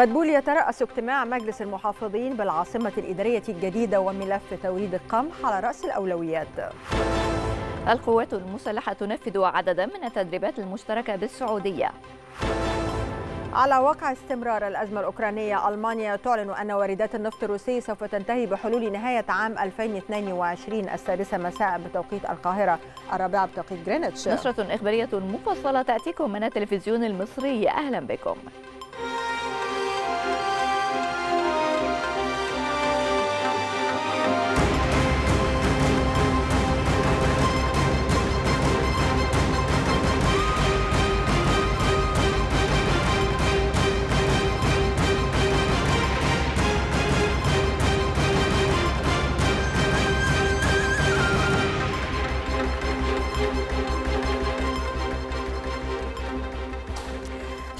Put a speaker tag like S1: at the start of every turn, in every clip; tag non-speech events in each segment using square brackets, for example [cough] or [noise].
S1: مدبول يترأس اجتماع مجلس المحافظين بالعاصمة الإدارية الجديدة وملف توريد
S2: القمح على رأس الأولويات القوات المسلحة تنفذ عددا من التدريبات المشتركة بالسعودية على وقع استمرار
S1: الأزمة الأوكرانية ألمانيا تعلن أن واردات النفط الروسي سوف تنتهي بحلول نهاية عام 2022 السادسة مساء بتوقيت القاهرة الرابعة بتوقيت جرينتش نشرة
S2: إخبارية مفصلة تأتيكم من التلفزيون المصري أهلا بكم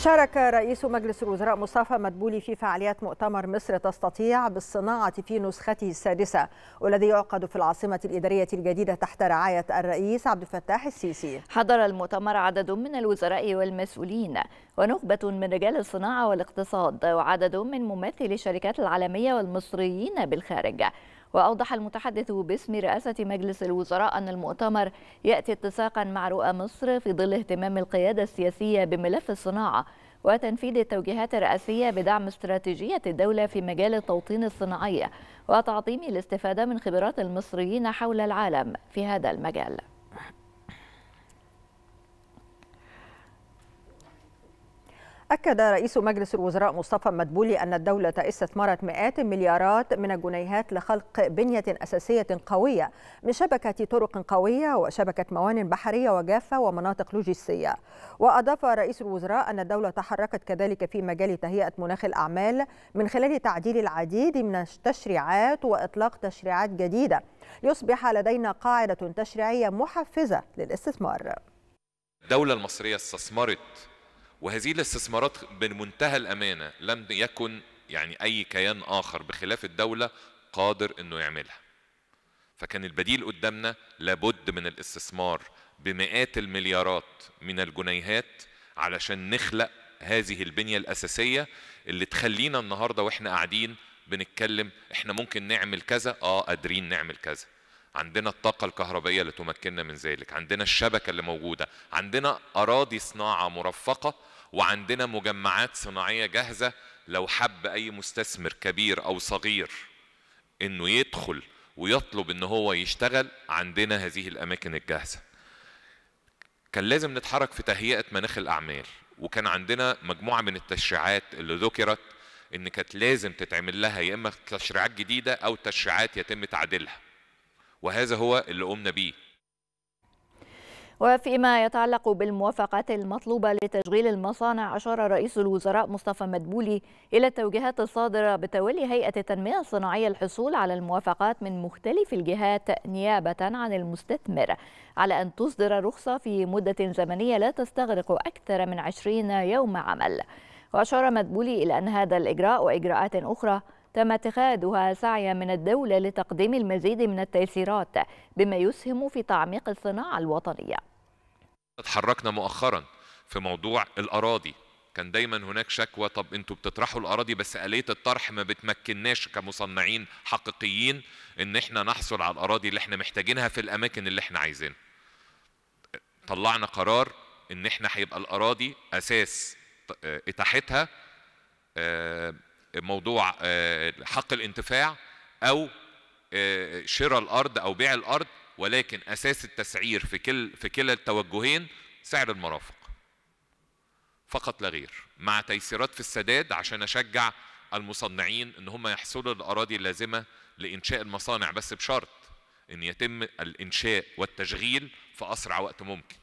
S1: شارك رئيس مجلس الوزراء مصطفى مدبولي في فعاليات مؤتمر مصر تستطيع بالصناعة في نسخته السادسة والذي
S2: يعقد في العاصمة الإدارية الجديدة تحت رعاية الرئيس عبد الفتاح السيسي حضر المؤتمر عدد من الوزراء والمسؤولين ونخبة من رجال الصناعة والاقتصاد وعدد من ممثلي الشركات العالمية والمصريين بالخارج وأوضح المتحدث باسم رئاسة مجلس الوزراء أن المؤتمر يأتي اتساقا مع رؤى مصر في ظل اهتمام القيادة السياسية بملف الصناعة وتنفيذ التوجيهات الرئاسية بدعم استراتيجية الدولة في مجال التوطين الصناعي وتعظيم الاستفادة من خبرات المصريين حول العالم في هذا المجال أكد رئيس مجلس الوزراء مصطفى
S1: مدبولي أن الدولة استثمرت مئات المليارات من الجنيهات لخلق بنية أساسية قوية من شبكة طرق قوية وشبكة موانئ بحرية وجافة ومناطق لوجستية وأضاف رئيس الوزراء أن الدولة تحركت كذلك في مجال تهيئة مناخ الأعمال من خلال تعديل العديد من التشريعات وإطلاق تشريعات جديدة ليصبح لدينا قاعدة تشريعية محفزة للاستثمار
S3: الدولة المصرية استثمرت وهذه الاستثمارات بمنتهى الأمانة لم يكن يعني أي كيان آخر بخلاف الدولة قادر أنه يعملها فكان البديل قدامنا لابد من الاستثمار بمئات المليارات من الجنيهات علشان نخلق هذه البنية الأساسية اللي تخلينا النهاردة وإحنا قاعدين بنتكلم إحنا ممكن نعمل كذا آه قادرين نعمل كذا عندنا الطاقة الكهربائية اللي تمكننا من ذلك عندنا الشبكة اللي موجودة عندنا أراضي صناعة مرفقة وعندنا مجمعات صناعية جاهزة لو حب أي مستثمر كبير أو صغير إنه يدخل ويطلب إن هو يشتغل عندنا هذه الأماكن الجاهزة كان لازم نتحرك في تهيئة مناخ الأعمال وكان عندنا مجموعة من التشريعات اللي ذكرت إن كانت لازم تتعمل لها يا إما تشريعات جديدة أو تشريعات يتم تعديلها وهذا هو اللي قمنا بيه
S2: وفيما يتعلق بالموافقات المطلوبة لتشغيل المصانع أشار رئيس الوزراء مصطفى مدبولي إلى التوجيهات الصادرة بتولي هيئة التنمية الصناعية الحصول على الموافقات من مختلف الجهات نيابة عن المستثمر على أن تصدر رخصة في مدة زمنية لا تستغرق أكثر من 20 يوم عمل وأشار مدبولي إلى أن هذا الإجراء وإجراءات أخرى تم اتخاذها سعيا من الدولة لتقديم المزيد من التيسيرات بما يسهم في تعميق الصناعة الوطنية
S3: تحركنا مؤخرا في موضوع الأراضي كان دايما هناك شكوى طب انتوا بتطرحوا الاراضي بس اليه الطرح ما بتمكناش كمصنعين حقيقيين ان احنا نحصل على الاراضي اللي احنا محتاجينها في الاماكن اللي احنا عايزينها طلعنا قرار ان احنا هيبقى الاراضي اساس اتاحتها آه، موضوع آه، حق الانتفاع او آه، شراء الارض او بيع الارض ولكن اساس التسعير في كل في كلا التوجهين سعر المرافق فقط لا غير مع تيسيرات في السداد عشان اشجع المصنعين ان هم يحصلوا الاراضي اللازمه لانشاء المصانع بس بشرط ان يتم الانشاء والتشغيل في اسرع وقت ممكن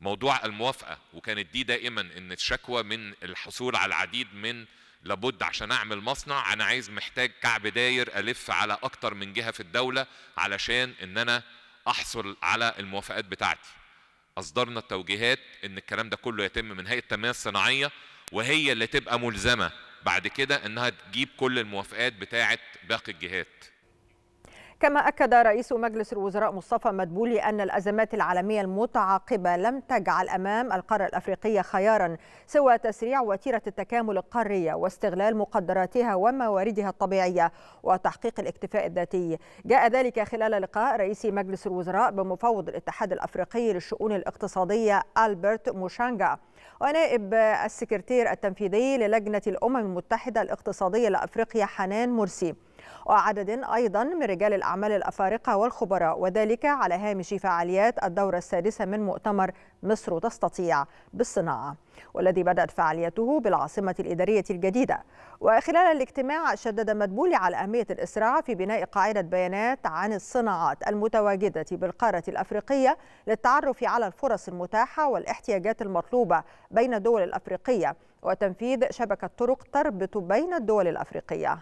S3: موضوع الموافقه وكانت دي دائما ان الشكوى من الحصول على العديد من لابد عشان اعمل مصنع انا عايز محتاج كعب داير الف على اكتر من جهه في الدوله علشان ان انا احصل على الموافقات بتاعتي اصدرنا التوجيهات ان الكلام ده كله يتم من هيئه التنميه الصناعيه وهي اللي تبقى ملزمه بعد كده انها تجيب كل الموافقات بتاعت باقي الجهات
S1: كما أكد رئيس مجلس الوزراء مصطفى مدبولي أن الأزمات العالمية المتعاقبة لم تجعل أمام القارة الأفريقية خيارا سوى تسريع وتيرة التكامل القارية واستغلال مقدراتها ومواردها الطبيعية وتحقيق الاكتفاء الذاتي جاء ذلك خلال لقاء رئيس مجلس الوزراء بمفوض الاتحاد الأفريقي للشؤون الاقتصادية ألبرت موشانجا ونائب السكرتير التنفيذي للجنة الأمم المتحدة الاقتصادية لأفريقيا حنان مرسي وعدد أيضا من رجال الأعمال الأفارقة والخبراء وذلك على هامش فعاليات الدورة السادسة من مؤتمر مصر تستطيع بالصناعة والذي بدأت فعاليته بالعاصمة الإدارية الجديدة وخلال الاجتماع شدد مدبولي على أهمية الإسراع في بناء قاعدة بيانات عن الصناعات المتواجدة بالقارة الأفريقية للتعرف على الفرص المتاحة والاحتياجات المطلوبة بين الدول الأفريقية وتنفيذ شبكة طرق تربط بين الدول الأفريقية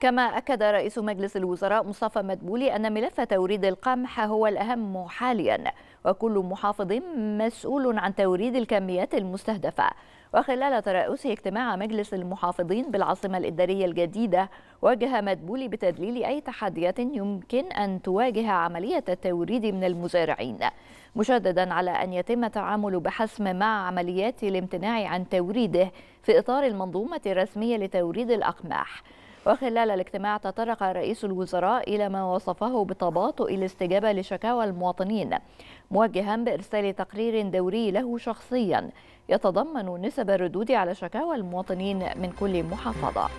S2: كما أكد رئيس مجلس الوزراء مصطفى مدبولي أن ملف توريد القمح هو الأهم حاليا وكل محافظ مسؤول عن توريد الكميات المستهدفة وخلال ترأس اجتماع مجلس المحافظين بالعاصمة الإدارية الجديدة واجه مدبولي بتدليل أي تحديات يمكن أن تواجه عملية التوريد من المزارعين مشددا على أن يتم التعامل بحسم مع عمليات الامتناع عن توريده في إطار المنظومة الرسمية لتوريد الأقماح وخلال الاجتماع تطرق رئيس الوزراء إلى ما وصفه بتباطؤ الاستجابة لشكاوى المواطنين موجها بإرسال تقرير دوري له شخصيا يتضمن نسب الردود على شكاوى المواطنين من كل محافظة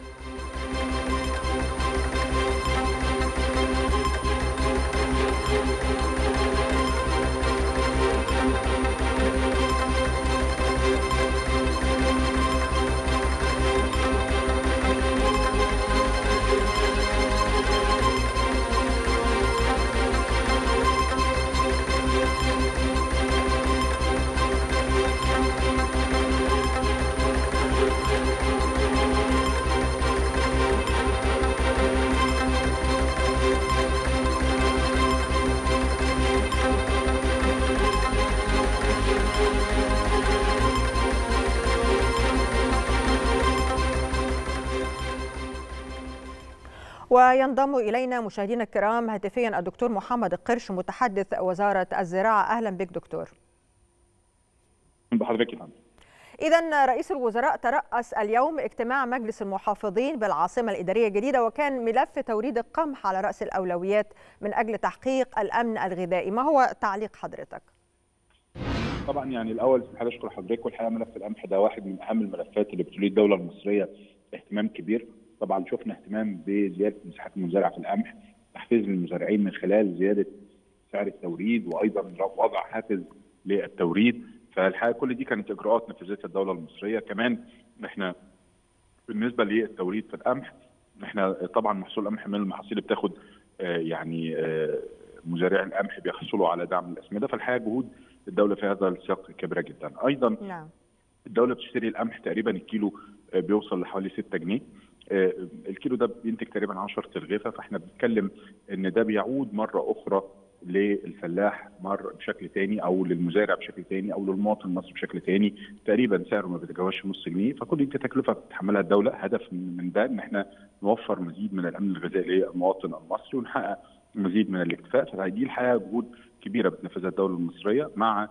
S1: وينضم إلينا مشاهدينا الكرام هاتفيا الدكتور محمد القرش متحدث وزارة الزراعة أهلا بك دكتور بحضرتك يا إذا رئيس الوزراء ترأس اليوم اجتماع مجلس المحافظين بالعاصمة الإدارية الجديدة وكان ملف توريد القمح على رأس الأولويات من أجل تحقيق الأمن الغذائي ما هو تعليق حضرتك؟
S4: طبعا يعني الأول بحب أشكر حضرتك والحقيقة ملف القمح ده واحد من أهم الملفات اللي بتولي الدولة المصرية اهتمام كبير طبعا شفنا اهتمام بزياده مساحات المزارع في القمح تحفيز للمزارعين من خلال زياده سعر التوريد وايضا وضع حافز للتوريد فالحقيقه كل دي كانت اجراءات نفذتها الدوله المصريه كمان احنا بالنسبه للتوريد في القمح احنا طبعا محصول القمح من المحاصيل بتاخد آه، يعني آه، مزارعي القمح بيحصلوا على دعم الاسمده فالحقيقه جهود الدوله في هذا السياق كبيره جدا ايضا نعم. الدوله بتشتري القمح تقريبا الكيلو آه، بيوصل لحوالي 6 جنيه آه، الكيلو ده بينتج تقريبا 10 تلغيفه فاحنا بنتكلم ان ده بيعود مره اخرى للفلاح مر بشكل تاني او للمزارع بشكل تاني او للمواطن المصري بشكل تاني تقريبا سعره ما بيتجاوزش نص جنيه فكل دي تكلفه بتتحملها الدوله هدف من ده ان احنا نوفر مزيد من الامن الغذائي للمواطن المصري ونحقق مزيد من الاكتفاء فدي الحقيقه جهود كبيره بتنفذها الدوله المصريه مع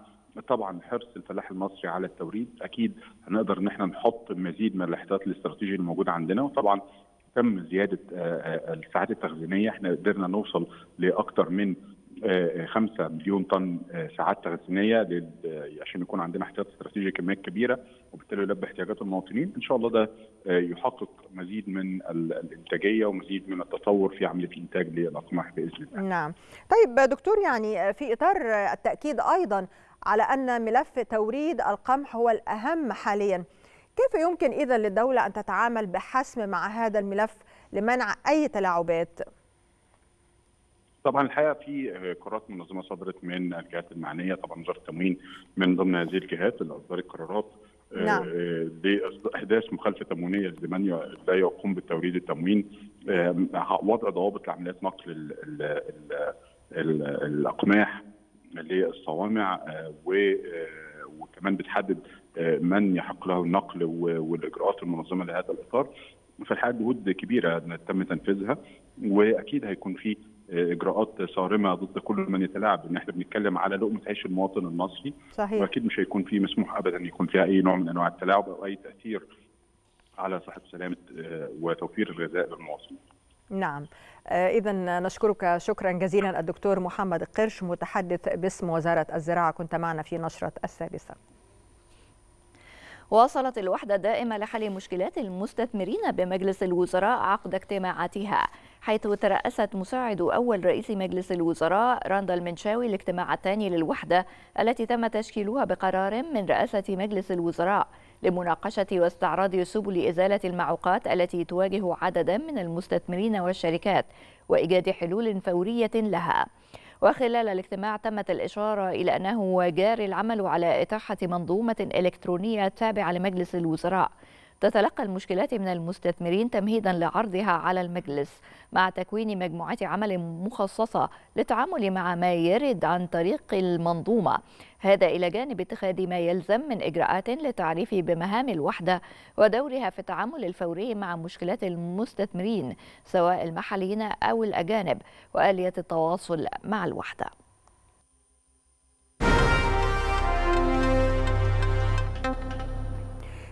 S4: طبعا حرص الفلاح المصري على التوريد اكيد هنقدر ان احنا نحط مزيد من الاحتياط الاستراتيجي الموجود عندنا وطبعا تم زياده آه، آه، الساعات التخزينيه احنا قدرنا نوصل لاكثر من 5 آه، مليون طن ساعات تخزينيه عشان يكون عندنا احتياط استراتيجي كميات كبيره وبالتالي يلبي احتياجات المواطنين ان شاء الله ده يحقق مزيد من الانتاجيه ومزيد من التطور في عمليه الانتاج للاقماح باذن
S1: الله. نعم. طيب دكتور يعني في اطار التاكيد ايضا على أن ملف توريد القمح هو الأهم حاليا كيف يمكن إذا للدولة أن تتعامل بحسم مع هذا الملف لمنع أي تلاعبات؟
S4: طبعا الحقيقه في قرارات منظمه صدرت من الجهات المعنيه طبعا وزاره التموين من ضمن هذه الجهات اللي اصدرت قرارات آه، نعم. مخالفه تموينيه لمن لا يقوم بتوريد التموين آه، وضع ضوابط لعمليات نقل الاقماح للصوامع آه، آه، وكمان بتحدد آه، من يحق له النقل والاجراءات المنظمه لهذا الاطار فالحقيقه جهود كبيره تم تنفيذها واكيد هيكون في اجراءات صارمه ضد كل من يتلاعب ان احنا بنتكلم على لقمه عيش المواطن المصري صحيح. واكيد مش هيكون في مسموح ابدا يكون فيها اي نوع من انواع التلاعب او اي تاثير على صحه سلامه وتوفير الغذاء للمواطنين
S1: نعم آه، إذا نشكرك شكرا جزيلا الدكتور محمد قرش متحدث باسم وزارة الزراعة كنت معنا في نشرة السادسة
S2: واصلت الوحدة الدائمة لحل مشكلات المستثمرين بمجلس الوزراء عقد اجتماعاتها حيث ترأست مساعد أول رئيس مجلس الوزراء راندا المنشاوي الاجتماع الثاني للوحدة التي تم تشكيلها بقرار من رئاسة مجلس الوزراء لمناقشة واستعراض سبل إزالة المعوقات التي تواجه عددا من المستثمرين والشركات وإيجاد حلول فورية لها وخلال الاجتماع تمت الإشارة إلى أنه جاري العمل على إتاحة منظومة إلكترونية تابعة لمجلس الوزراء تتلقى المشكلات من المستثمرين تمهيدا لعرضها على المجلس مع تكوين مجموعات عمل مخصصة للتعامل مع ما يرد عن طريق المنظومة هذا إلى جانب اتخاذ ما يلزم من إجراءات للتعريف بمهام الوحدة ودورها في التعامل الفوري مع مشكلات المستثمرين سواء المحليين أو الأجانب وآلية التواصل مع الوحدة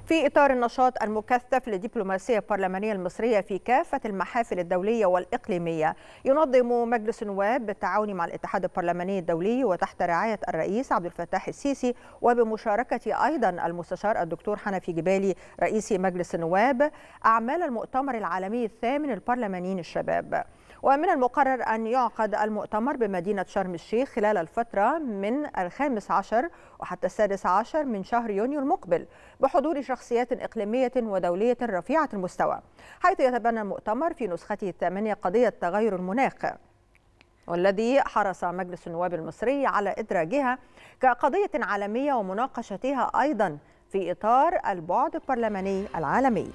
S1: في إطار النشاط المكثف للدبلوماسية البرلمانية المصرية في كافة المحافل الدولية والإقليمية ينظم مجلس النواب بالتعاون مع الاتحاد البرلماني الدولي وتحت رعاية الرئيس عبد الفتاح السيسي وبمشاركة أيضا المستشار الدكتور حنفي جبالي رئيس مجلس النواب أعمال المؤتمر العالمي الثامن البرلمانيين الشباب ومن المقرر أن يعقد المؤتمر بمدينة شرم الشيخ خلال الفترة من الخامس عشر وحتى السادس عشر من شهر يونيو المقبل بحضور شخصيات إقليمية ودولية رفيعة المستوى حيث يتبنى المؤتمر في نسخته الثامنة قضية تغير المناخ والذي حرص مجلس النواب المصري على إدراجها كقضية عالمية ومناقشتها أيضا في إطار البعد البرلماني العالمي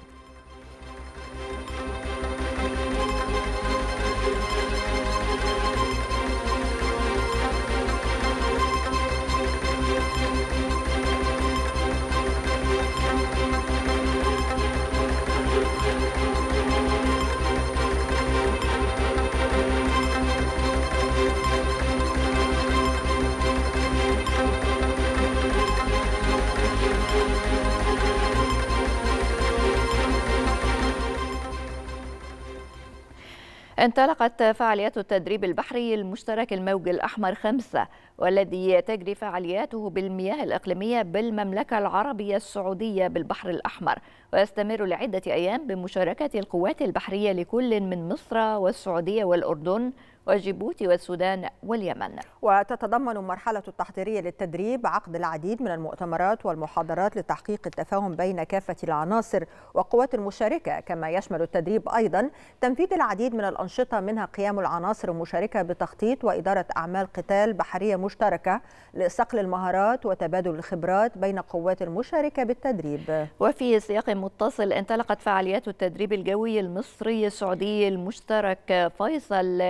S2: انطلقت فعاليات التدريب البحري المشترك الموج الأحمر خمسة والذي تجري فعالياته بالمياه الإقليمية بالمملكة العربية السعودية بالبحر الأحمر ويستمر لعدة أيام بمشاركة القوات البحرية لكل من مصر والسعودية والأردن وجيبوتي والسودان واليمن
S1: وتتضمن المرحلة التحضيرية للتدريب عقد العديد من المؤتمرات والمحاضرات لتحقيق التفاهم بين كافة العناصر وقوات المشاركة كما يشمل التدريب أيضا تنفيذ العديد من الأنشطة منها قيام العناصر المشاركة بتخطيط وإدارة أعمال قتال بحرية مشتركة لصقل المهارات وتبادل الخبرات بين قوات المشاركة بالتدريب
S2: وفي سياق متصل انطلقت فعاليات التدريب الجوي المصري السعودي المشترك فيصل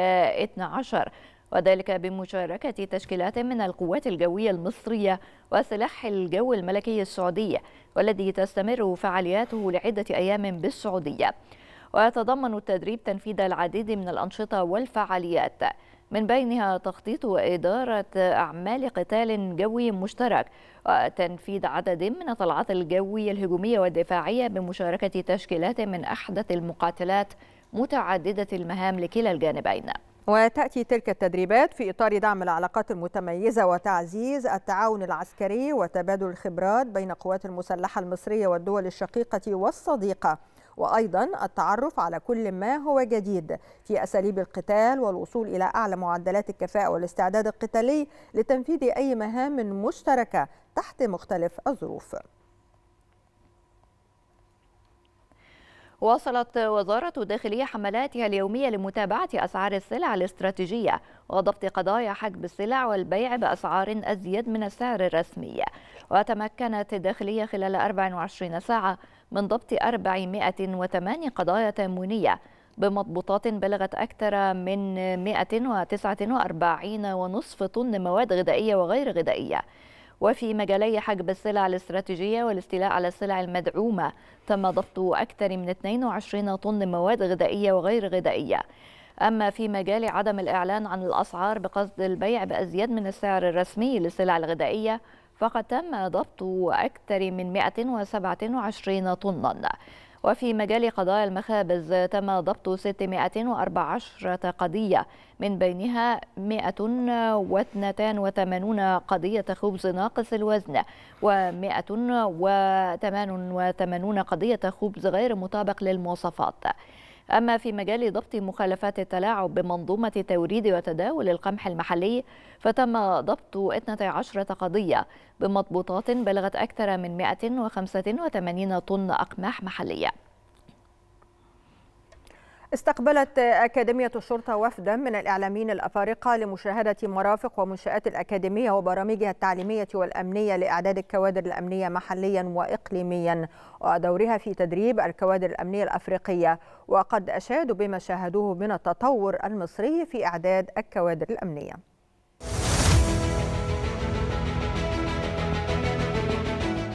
S2: 12 وذلك بمشاركة تشكيلات من القوات الجوية المصرية وسلاح الجو الملكي السعودي والذي تستمر فعالياته لعدة أيام بالسعودية ويتضمن التدريب تنفيذ العديد من الأنشطة والفعاليات من بينها تخطيط وإدارة أعمال قتال جوي مشترك وتنفيذ عدد من الطلعات الجوية الهجومية والدفاعية بمشاركة تشكيلات من أحدث المقاتلات متعددة المهام لكلا الجانبين وتأتي تلك التدريبات في إطار دعم العلاقات المتميزة
S1: وتعزيز التعاون العسكري وتبادل الخبرات بين القوات المسلحة المصرية والدول الشقيقة والصديقة وأيضا التعرف على كل ما هو جديد في أساليب القتال والوصول إلى أعلى معدلات الكفاءة والاستعداد القتالي لتنفيذ أي مهام مشتركة تحت مختلف الظروف
S2: واصلت وزارة الداخلية حملاتها اليومية لمتابعة أسعار السلع الاستراتيجية وضبط قضايا حجب السلع والبيع بأسعار أزيد من السعر الرسمي وتمكنت الداخلية خلال 24 ساعة من ضبط 408 قضايا تامونية بمضبوطات بلغت أكثر من 149.5 طن مواد غذائية وغير غذائية وفي مجالي حجب السلع الاستراتيجية والاستيلاء على السلع المدعومة تم ضبط أكثر من 22 طن مواد غذائية وغير غذائية أما في مجال عدم الإعلان عن الأسعار بقصد البيع بأزيد من السعر الرسمي للسلع الغذائية فقد تم ضبط أكثر من 127 طنا وفي مجال قضايا المخابز تم ضبط 614 قضية من بينها 182 قضية خبز ناقص الوزن و188 قضية خبز غير مطابق للمواصفات أما في مجال ضبط مخالفات التلاعب بمنظومة توريد وتداول القمح المحلي فتم ضبط 12 قضية بمضبوطات بلغت أكثر من 185 طن أقماح محلية
S1: استقبلت أكاديمية الشرطة وفدا من الإعلاميين الأفارقة لمشاهدة مرافق ومنشآت الأكاديمية وبرامجها التعليمية والأمنية لإعداد الكوادر الأمنية محليا وإقليميا ودورها في تدريب الكوادر الأمنية الأفريقية وقد أشادوا بما شاهدوه من التطور المصري في إعداد الكوادر الأمنية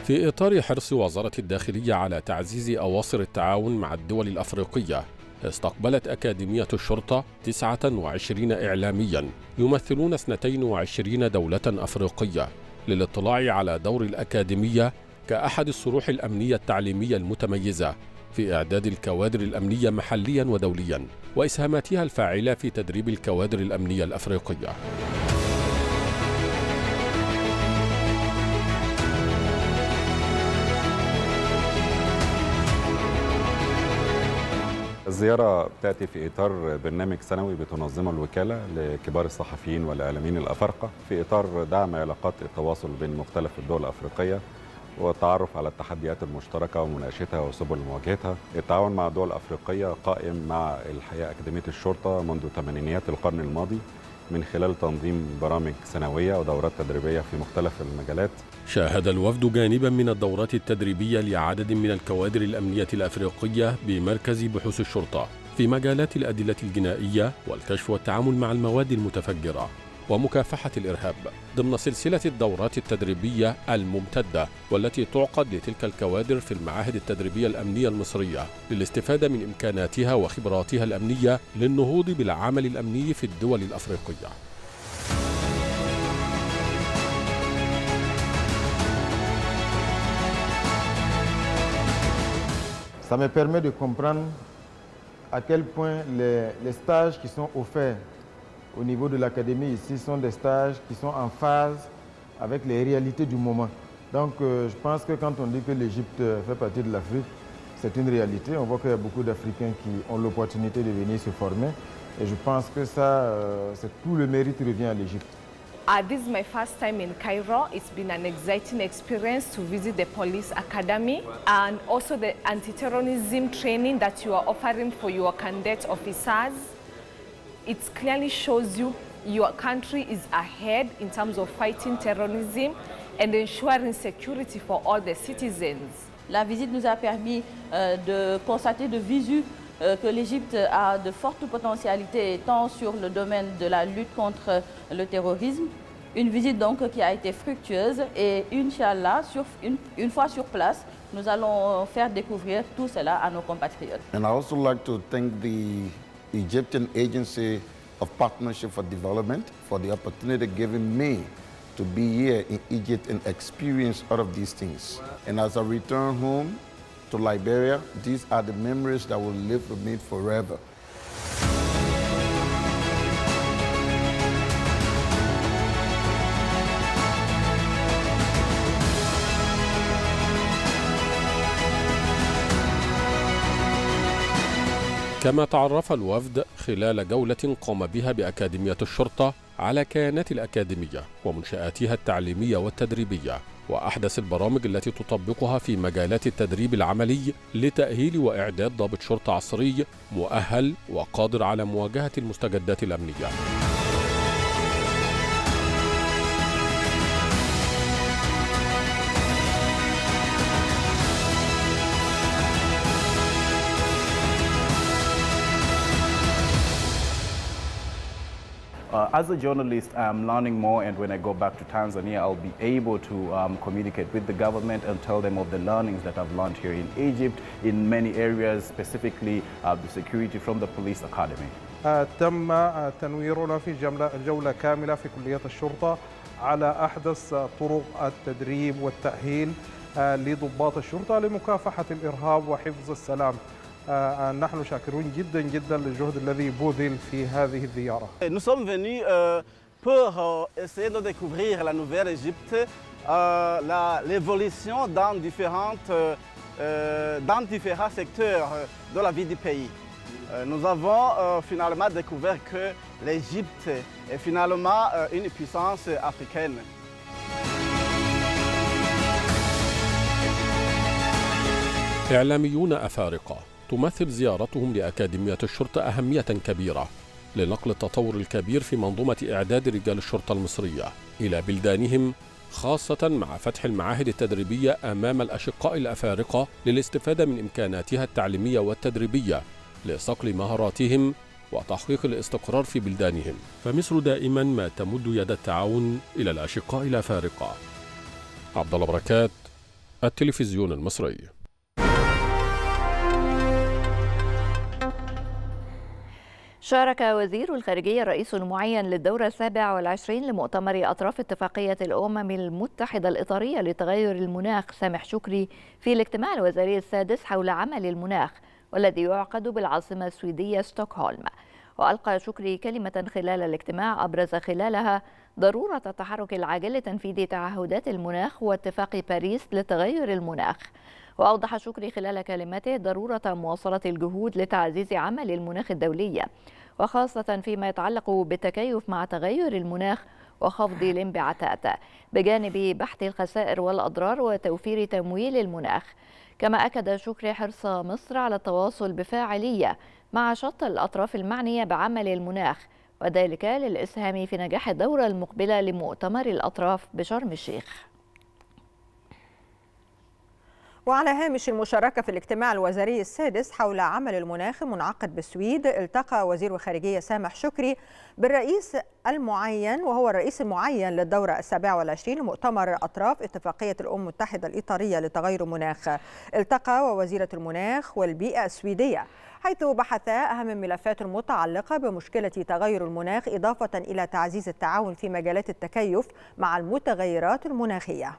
S5: في إطار حرص وزارة الداخلية على تعزيز أواصر التعاون مع الدول الأفريقية استقبلت أكاديمية الشرطة 29 إعلاميا يمثلون 22 دولة أفريقية للاطلاع على دور الأكاديمية كأحد الصروح الأمنية التعليمية المتميزة في إعداد الكوادر الأمنية محليا ودوليا وإسهاماتها الفاعلة في تدريب الكوادر الأمنية الأفريقية
S4: الزيارة بتأتي في إطار برنامج سنوي بتنظمه الوكالة لكبار الصحفيين والإعلاميين الأفارقة في إطار دعم علاقات التواصل بين مختلف الدول الأفريقية والتعرف على التحديات المشتركة ومناقشتها وسبل مواجهتها التعاون مع الدول الأفريقية قائم مع الحقيقة أكاديمية الشرطة منذ ثمانينيات القرن الماضي من خلال تنظيم برامج سنوية ودورات
S5: تدريبية في مختلف المجالات شاهد الوفد جانبا من الدورات التدريبية لعدد من الكوادر الأمنية الأفريقية بمركز بحوث الشرطة في مجالات الأدلة الجنائية والكشف والتعامل مع المواد المتفجرة ومكافحة الإرهاب ضمن سلسلة الدورات التدريبية الممتدة والتي تعقد لتلك الكوادر في المعاهد التدريبية الأمنية المصرية للاستفادة من إمكاناتها وخبراتها الأمنية للنهوض بالعمل الأمني في الدول الأفريقية
S6: Ça me permet de comprendre à quel point les, stages qui sont offerts au niveau de l'académie ici sont des stages qui sont en phase avec les réalités du moment. Donc euh, je pense que quand on dit que l'Égypte euh, fait partie de l'Afrique, c'est une réalité. On voit qu'il y a beaucoup d'Africains qui ont l'opportunité de venir se former. Et je pense que ça, euh, c'est tout le mérite revient à l'Égypte.
S1: Uh, this is my first time in Cairo. It's been an exciting experience to visit the police academy and also the anti-terrorism training that you are offering for your candidate officers. It clearly shows you your country is ahead in terms of fighting terrorism and ensuring security for all the citizens. La visite nous a permis euh, de constater de visu Euh, que l'Égypte a de fortes potentialités tant sur le domaine de la lutte contre le terrorisme. Une visite donc qui a été fructueuse et Inch'Allah, sur, une, une fois sur place, nous allons faire découvrir tout cela à nos compatriotes.
S6: And I also like to thank the Egyptian Agency of Partnership for Development for the opportunity given me to be here in Egypt and experience all of these things. And as I return home, to Liberia, these are the memories that will live with me forever.
S5: كما تعرف الوفد خلال جولة قام بها بأكاديمية الشرطة على كيانات الأكاديمية ومنشآتها التعليمية والتدريبية وأحدث البرامج التي تطبقها في مجالات التدريب العملي لتأهيل وإعداد ضابط شرطة عصري مؤهل وقادر على مواجهة المستجدات الأمنية uh, as a journalist, I'm learning more, and when I go back to Tanzania, I'll be able to um, communicate with the government and tell them of the learnings that I've learned here in Egypt in many areas, specifically uh, the security from the police academy.
S7: Uh, تم uh, تنويرنا في جولة كاملة في كلية الشرطة على أحدث uh, طرق التدريب والتأهيل لضباط الشرطة لمكافحة الإرهاب وحفظ السلام نحن شاكرون جدا جدا للجهد الذي بذل في هذه الزيارة.
S6: Nous sommes venus euh, pour essayer de découvrir
S7: la Nouvelle-Égypte, euh, l'évolution dans différentes euh, dans différents secteurs de la vie du pays. Nous avons finalement découvert que l'Égypte est finalement une puissance africaine.
S5: إعلاميون أفارقة تمثل زيارتهم لأكاديمية الشرطة أهمية كبيرة لنقل التطور الكبير في منظومة إعداد رجال الشرطة المصرية إلى بلدانهم خاصة مع فتح المعاهد التدريبية أمام الأشقاء الأفارقة للاستفادة من إمكاناتها التعليمية والتدريبية لصقل مهاراتهم وتحقيق الاستقرار في بلدانهم فمصر دائما ما تمد يد التعاون إلى الأشقاء الأفارقة عبد الله بركات التلفزيون المصري
S2: شارك وزير الخارجية الرئيس المعين للدورة السابع والعشرين لمؤتمر أطراف اتفاقية الأمم المتحدة الإطارية لتغير المناخ سامح شكري في الاجتماع الوزاري السادس حول عمل المناخ والذي يعقد بالعاصمة السويدية ستوكهولم وألقى شكري كلمة خلال الاجتماع أبرز خلالها ضرورة التحرك العاجل لتنفيذ تعهدات المناخ واتفاق باريس لتغير المناخ وأوضح شكري خلال كلمته ضرورة مواصلة الجهود لتعزيز عمل المناخ الدولية وخاصة فيما يتعلق بالتكيف مع تغير المناخ وخفض الانبعاثات بجانب بحث الخسائر والأضرار وتوفير تمويل المناخ كما أكد شكري حرص مصر على التواصل بفاعلية مع شتى الأطراف المعنية بعمل المناخ وذلك للإسهام في نجاح الدورة المقبلة لمؤتمر الأطراف بشرم الشيخ
S1: وعلى هامش المشاركة في الاجتماع الوزاري السادس حول عمل المناخ منعقد بالسويد التقى وزير الخارجية سامح شكري بالرئيس المعين وهو الرئيس المعين للدورة السابعة والعشرين لمؤتمر أطراف اتفاقية الأمم المتحدة الإطارية لتغير المناخ التقى ووزيرة المناخ والبيئة السويدية حيث بحثا أهم الملفات المتعلقة بمشكلة تغير المناخ إضافة إلى تعزيز التعاون في مجالات التكيف مع المتغيرات المناخية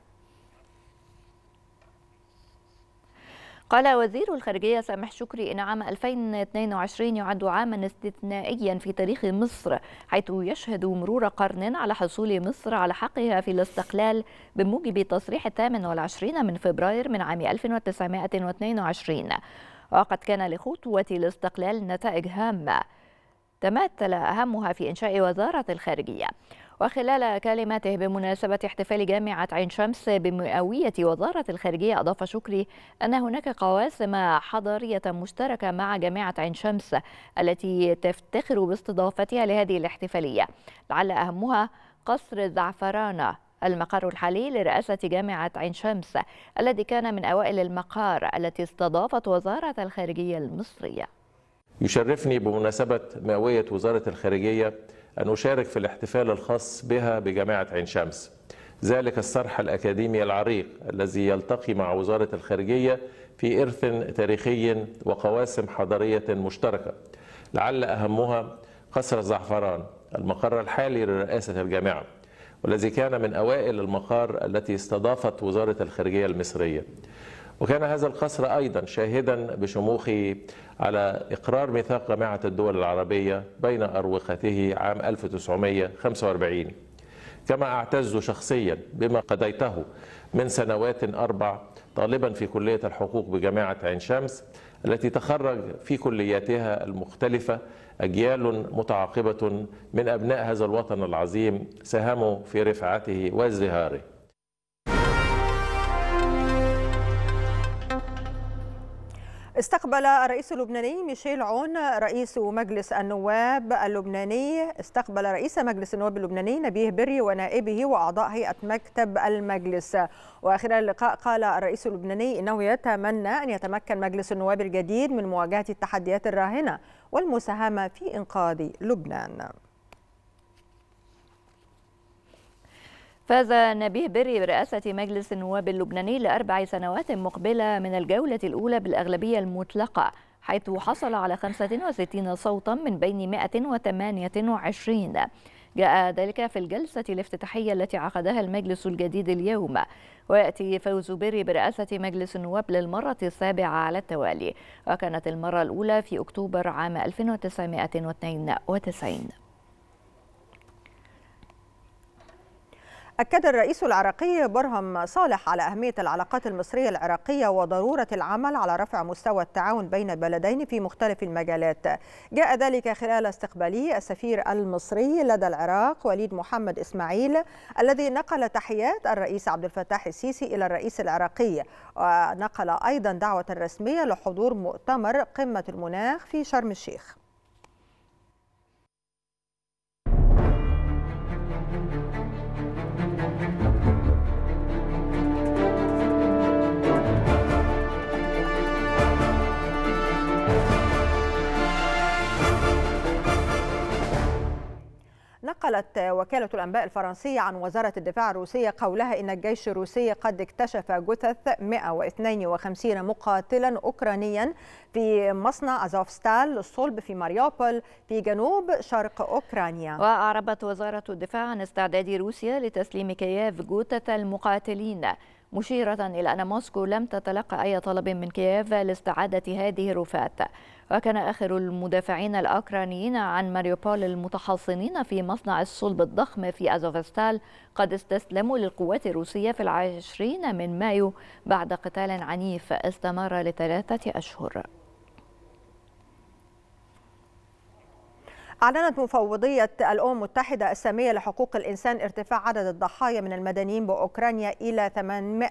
S2: قال وزير الخارجية سامح شكري إن عام 2022 يعد عاما استثنائيا في تاريخ مصر حيث يشهد مرور قرن على حصول مصر على حقها في الاستقلال بموجب تصريح 28 من فبراير من عام 1922 وقد كان لخطوة الاستقلال نتائج هامة تمثل أهمها في إنشاء وزارة الخارجية وخلال كلمته بمناسبة احتفال جامعة عين شمس بمئوية وزارة الخارجية أضاف شكري أن هناك قواسم حضارية مشتركة مع جامعة عين شمس التي تفتخر باستضافتها لهذه الاحتفالية لعل أهمها قصر الزعفرانة المقر الحالي لرئاسة جامعة عين شمس الذي كان من أوائل المقار التي استضافت وزارة الخارجية المصرية
S6: يشرفني بمناسبة مئوية وزارة الخارجية أن أشارك في الاحتفال الخاص بها بجامعة عين شمس ذلك الصرح الأكاديمي العريق الذي يلتقي مع وزارة الخارجية في إرث تاريخي وقواسم حضارية مشتركة لعل أهمها قصر الزعفران المقر الحالي لرئاسة الجامعة والذي كان من أوائل المقار التي استضافت وزارة الخارجية المصرية وكان هذا القصر أيضا شاهدا بشموخه على إقرار ميثاق جامعة الدول العربية بين أروقته عام 1945 كما أعتز شخصيا بما قضيته من سنوات أربع طالبا في كلية الحقوق بجامعة عين شمس التي تخرج في كلياتها المختلفة أجيال متعاقبة من أبناء هذا الوطن العظيم ساهموا في رفعته وازدهاره
S1: استقبل الرئيس اللبناني ميشيل عون رئيس مجلس النواب اللبناني استقبل رئيس مجلس النواب اللبناني نبيه بري ونائبه واعضاء هيئه مكتب المجلس وخلال اللقاء قال الرئيس اللبناني انه يتمنى ان يتمكن مجلس النواب الجديد من مواجهه التحديات الراهنه والمساهمه في انقاذ
S2: لبنان فاز نبيه بري برئاسة مجلس النواب اللبناني لأربع سنوات مقبلة من الجولة الأولى بالأغلبية المطلقة حيث حصل على 65 صوتا من بين 128 جاء ذلك في الجلسة الافتتاحية التي عقدها المجلس الجديد اليوم ويأتي فوز بيري برئاسة مجلس النواب للمرة السابعة على التوالي وكانت المرة الأولى في أكتوبر عام 1992 أكد
S1: الرئيس العراقي برهم صالح على أهمية العلاقات المصرية العراقية وضرورة العمل على رفع مستوى التعاون بين البلدين في مختلف المجالات جاء ذلك خلال استقباله السفير المصري لدى العراق وليد محمد إسماعيل الذي نقل تحيات الرئيس عبد الفتاح السيسي إلى الرئيس العراقي ونقل أيضا دعوة رسمية لحضور مؤتمر قمة المناخ في شرم الشيخ نقلت وكالة الأنباء الفرنسية عن وزارة الدفاع الروسية قولها إن الجيش الروسي قد اكتشف جثث 152 مقاتلا أوكرانيا في مصنع أزوفستال للصلب في ماريوبول في جنوب شرق أوكرانيا
S2: وأعربت وزارة الدفاع عن استعداد روسيا لتسليم كييف جثث المقاتلين مشيرة إلى أن موسكو لم تتلقى أي طلب من كييف لاستعادة هذه الرفات وكان آخر المدافعين الأوكرانيين عن ماريوبول المتحصنين في مصنع الصلب الضخم في أزوفستال قد استسلموا للقوات الروسية في العشرين من مايو بعد قتال عنيف استمر لثلاثة أشهر
S1: أعلنت مفوضية الأمم المتحدة السامية لحقوق الإنسان ارتفاع عدد الضحايا من المدنيين بأوكرانيا إلى 800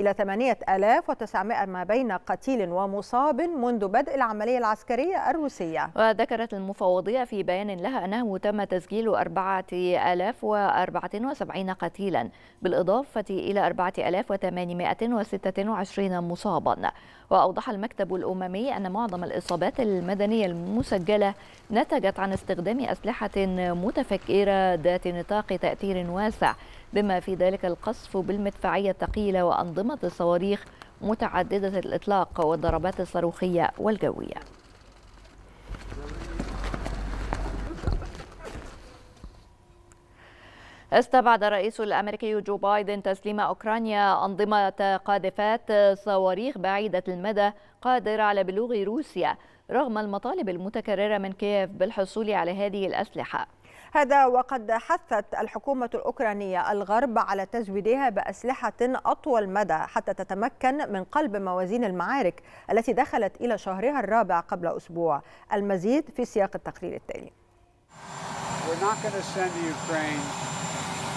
S1: إلى 8900 ما بين قتيل
S2: ومصاب منذ بدء العملية العسكرية الروسية وذكرت المفوضية في بيان لها أنه تم تسجيل 4074 قتيلا بالإضافة إلى 4826 مصابا وأوضح المكتب الأممي أن معظم الإصابات المدنية المسجلة نتجت عن استخدام أسلحة متفكرة ذات نطاق تأثير واسع بما في ذلك القصف بالمدفعية الثقيلة وأنظمة الصواريخ متعددة الإطلاق والضربات الصاروخية والجوية استبعد الرئيس الامريكي جو بايدن تسليم اوكرانيا انظمه قاذفات صواريخ بعيده المدى قادره على بلوغ روسيا رغم المطالب المتكرره من كييف بالحصول على هذه الاسلحه هذا وقد حثت الحكومة الأوكرانية الغرب على
S1: تزويدها بأسلحة أطول مدى حتى تتمكن من قلب موازين المعارك التي دخلت إلى شهرها الرابع قبل أسبوع المزيد في سياق التقرير التالي
S4: We're not going to send Ukraine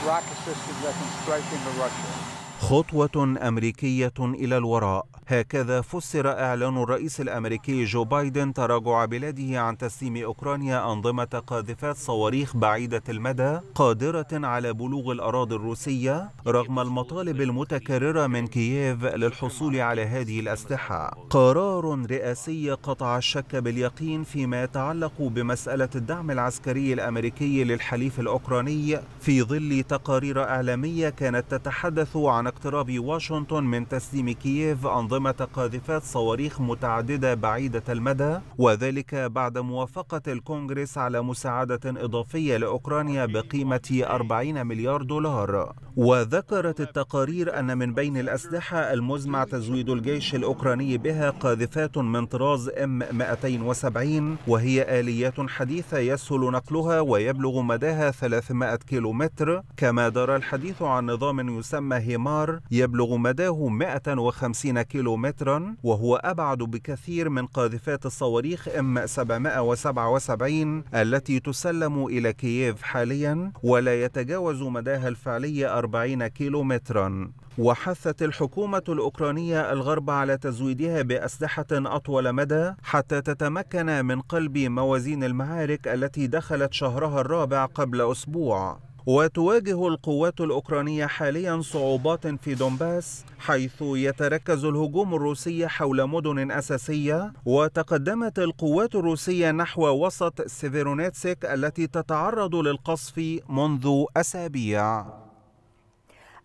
S4: rocket systems that can strike into Russia.
S7: خطوة أمريكية إلى الوراء هكذا فسر إعلان الرئيس الأمريكي جو بايدن تراجع بلاده عن تسليم أوكرانيا أنظمة قاذفات صواريخ بعيدة المدى قادرة على بلوغ الأراضي الروسية رغم المطالب المتكررة من كييف للحصول على هذه الأسلحة قرار رئاسي قطع الشك باليقين فيما يتعلق بمسألة الدعم العسكري الأمريكي للحليف الأوكراني في ظل تقارير إعلامية كانت تتحدث عن اقتراب واشنطن من تسليم كييف أنظمة قاذفات صواريخ متعددة بعيدة المدى وذلك بعد موافقة الكونغرس على مساعدة إضافية لأوكرانيا بقيمة 40 مليار دولار وذكرت التقارير أن من بين الأسلحة المزمع تزويد الجيش الأوكراني بها قاذفات من طراز M270 وهي آليات حديثة يسهل نقلها ويبلغ مداها 300 كيلومتر كما دار الحديث عن نظام يسمى هيمار البحر يبلغ مداه 150 كيلومترا وهو أبعد بكثير من قاذفات الصواريخ إم 777 التي تسلم إلى كييف حاليا ولا يتجاوز مداها الفعلي 40 كيلومترا وحثت الحكومة الأوكرانية الغرب على تزويدها بأسلحة أطول مدى حتى تتمكن من قلب موازين المعارك التي دخلت شهرها الرابع قبل أسبوع وتواجه القوات الأوكرانية حاليا صعوبات في دونباس حيث يتركز الهجوم الروسي حول مدن أساسية وتقدمت القوات الروسية نحو وسط سيفيرونيتسك التي تتعرض للقصف منذ أسابيع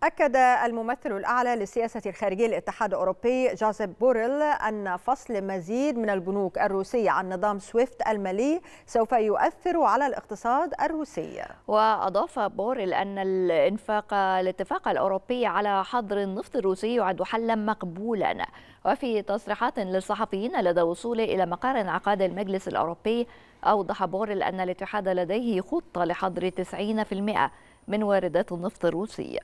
S1: أكد الممثل الأعلى للسياسة الخارجية للاتحاد الأوروبي جوزيف بوريل أن فصل مزيد من البنوك الروسية عن نظام سويفت المالي سوف يؤثر
S2: على الاقتصاد الروسي وأضاف بوريل أن الإنفاق الاتفاق الأوروبي على حظر النفط الروسي يعد حلا مقبولا وفي تصريحات للصحفيين لدى وصوله إلى مقر انعقاد المجلس الأوروبي أوضح بوريل أن الاتحاد لديه خطة لحظر 90% من واردات النفط الروسي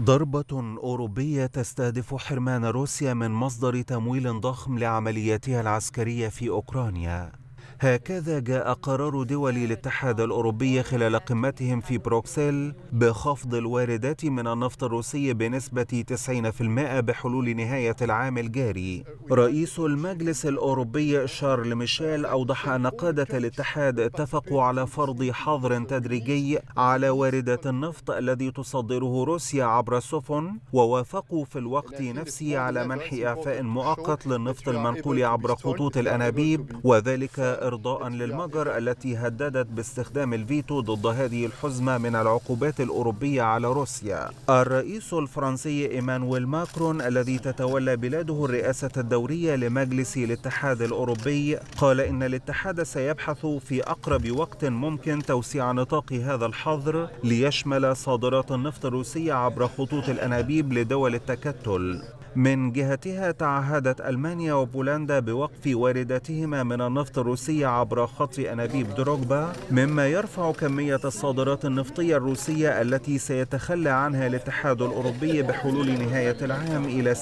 S7: ضربة أوروبية تستهدف حرمان روسيا من مصدر تمويل ضخم لعملياتها العسكرية في أوكرانيا هكذا جاء قرار دول الاتحاد الأوروبي خلال قمتهم في بروكسل بخفض الواردات من النفط الروسي بنسبة 90% بحلول نهاية العام الجاري رئيس المجلس الأوروبي شارل ميشيل أوضح أن قادة الاتحاد اتفقوا على فرض حظر تدريجي على واردات النفط الذي تصدره روسيا عبر السفن ووافقوا في الوقت نفسه على منح إعفاء مؤقت للنفط المنقول عبر خطوط الأنابيب وذلك إرضاء يعني للمجر التي هددت باستخدام الفيتو ضد هذه الحزمة من العقوبات الأوروبية على روسيا الرئيس الفرنسي إيمانويل ماكرون الذي تتولى بلاده الرئاسة الدورية لمجلس الاتحاد الأوروبي قال إن الاتحاد سيبحث في أقرب وقت ممكن توسيع نطاق هذا الحظر ليشمل صادرات النفط الروسية عبر خطوط الأنابيب لدول التكتل من جهتها تعهدت ألمانيا وبولندا بوقف واردتهما من النفط الروسي عبر خط أنابيب دروجبا مما يرفع كمية الصادرات النفطية الروسية التي سيتخلى عنها الاتحاد الأوروبي بحلول نهاية العام إلى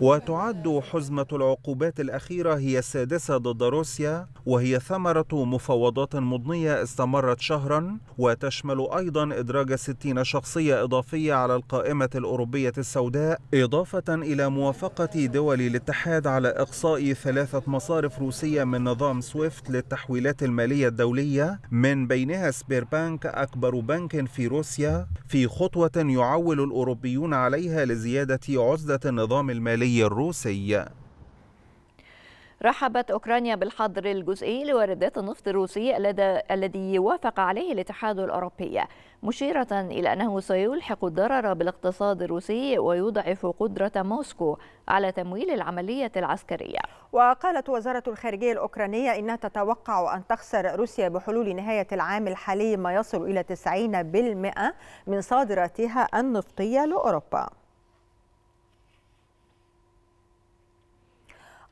S7: 60% وتعد حزمة العقوبات الأخيرة هي السادسة ضد روسيا وهي ثمرة مفاوضات مضنية استمرت شهرا وتشمل أيضا إدراج 60 شخصية إضافية على القائمة الأوروبية السوداء إضافة إلى موافقة دول الاتحاد على إقصاء ثلاثة مصارف روسية من نظام سويفت للتحويلات المالية الدولية من بينها سبيربانك أكبر بنك في روسيا في خطوة يعول الأوروبيون عليها لزيادة عزلة النظام المالي الروسي
S2: رحبت أوكرانيا بالحظر الجزئي لواردات النفط الروسي الذي وافق عليه الاتحاد الأوروبي مشيرة إلى أنه سيلحق الضرر بالاقتصاد الروسي ويضعف قدرة موسكو على تمويل العملية العسكرية
S1: وقالت وزارة الخارجية الأوكرانية إنها تتوقع أن تخسر روسيا بحلول نهاية العام الحالي ما يصل إلى 90% من صادراتها النفطية لأوروبا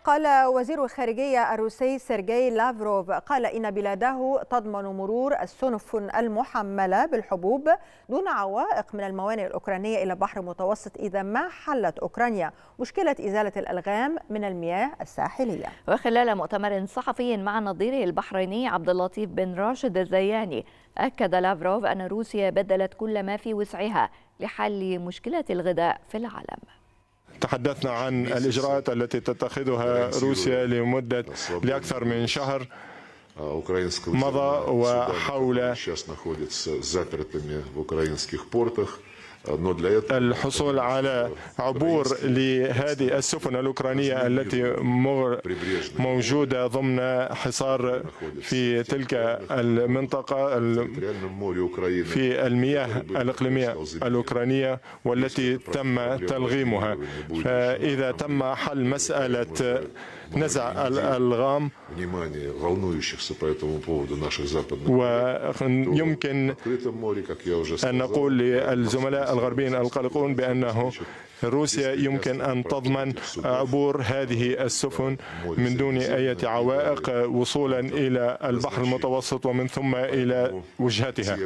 S1: قال وزير الخارجية الروسي سيرجي لافروف قال إن بلاده تضمن مرور السنفن المحملة بالحبوب دون عوائق من الموانئ الأوكرانية إلى البحر المتوسط إذا ما حلت أوكرانيا مشكلة إزالة الألغام من المياه
S2: الساحلية وخلال مؤتمر صحفي مع نظيره البحريني عبد اللطيف بن راشد الزياني أكد لافروف أن روسيا بدلت كل ما في وسعها لحل مشكلة الغذاء في العالم
S6: تحدثنا عن الإجراءات التي تتخذها روسيا لمدة لأكثر من شهر مضى وحول الحصول على عبور لهذه السفن الأوكرانية التي موجودة ضمن حصار في تلك المنطقة في المياه الإقليمية الأوكرانية والتي تم تلغيمها فإذا تم حل مسألة نزع الألغام ويمكن أن نقول للزملاء الغربيين القلقون بأنه روسيا يمكن أن تضمن عبور هذه السفن من دون أي عوائق وصولا إلى البحر المتوسط ومن ثم إلى وجهتها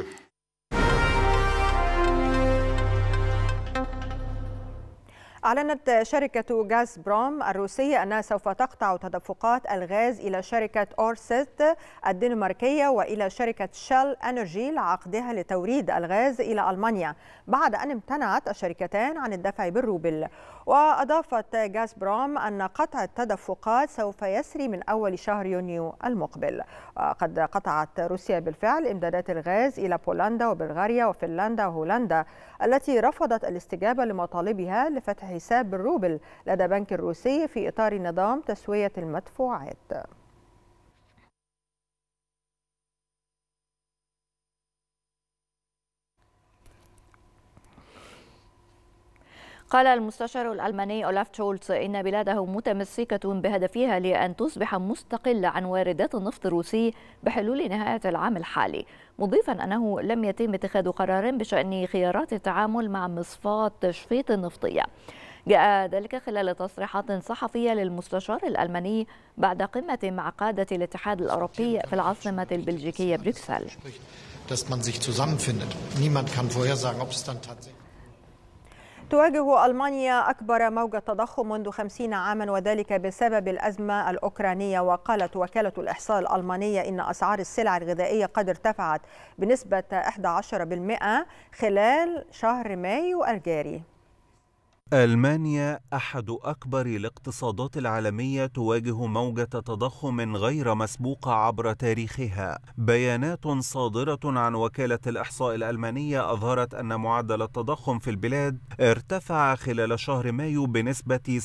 S1: أعلنت شركة غاز بروم الروسية أنها سوف تقطع تدفقات الغاز إلى شركة أورسيت الدنماركية وإلى شركة شل أنرجي لعقدها لتوريد الغاز إلى ألمانيا بعد أن امتنعت الشركتان عن الدفع بالروبل وأضافت غاز بروم أن قطع التدفقات سوف يسري من أول شهر يونيو المقبل وقد قطعت روسيا بالفعل إمدادات الغاز إلى بولندا وبلغاريا وفنلندا وهولندا التي رفضت الاستجابة لمطالبها لفتح حساب الروبل لدى بنك الروسي في إطار نظام تسوية المدفوعات
S2: قال المستشار الألماني أولاف تشولتس إن بلاده متمسكة بهدفها لأن تصبح مستقلة عن واردات النفط الروسي بحلول نهاية العام الحالي مضيفا أنه لم يتم اتخاذ قرار بشأن خيارات التعامل مع مصفاة تشفيط النفطية جاء ذلك خلال تصريحات صحفية للمستشار الألماني بعد قمة مع قادة الاتحاد الأوروبي في العاصمة البلجيكية بروكسل.
S1: تواجه ألمانيا أكبر موجة تضخم منذ خمسين عاما وذلك بسبب الأزمة الأوكرانية وقالت وكالة الإحصاء الألمانية إن أسعار السلع الغذائية قد ارتفعت بنسبة 11% خلال شهر مايو الجاري
S7: ألمانيا أحد أكبر الاقتصادات العالمية تواجه موجة تضخم غير مسبوقة عبر تاريخها. بيانات صادرة عن وكالة الإحصاء الألمانية أظهرت أن معدل التضخم في البلاد ارتفع خلال شهر مايو بنسبة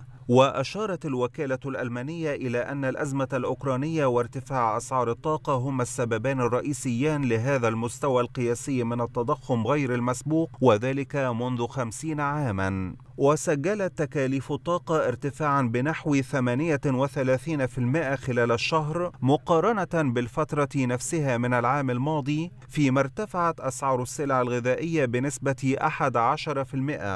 S7: 7.9%. وأشارت الوكالة الألمانية إلى أن الأزمة الأوكرانية وارتفاع أسعار الطاقة هما السببان الرئيسيان لهذا المستوى القياسي من التضخم غير المسبوق وذلك منذ خمسين عاما وسجلت تكاليف الطاقة ارتفاعا بنحو 38% خلال الشهر مقارنة بالفترة نفسها من العام الماضي فيما ارتفعت أسعار السلع الغذائية بنسبة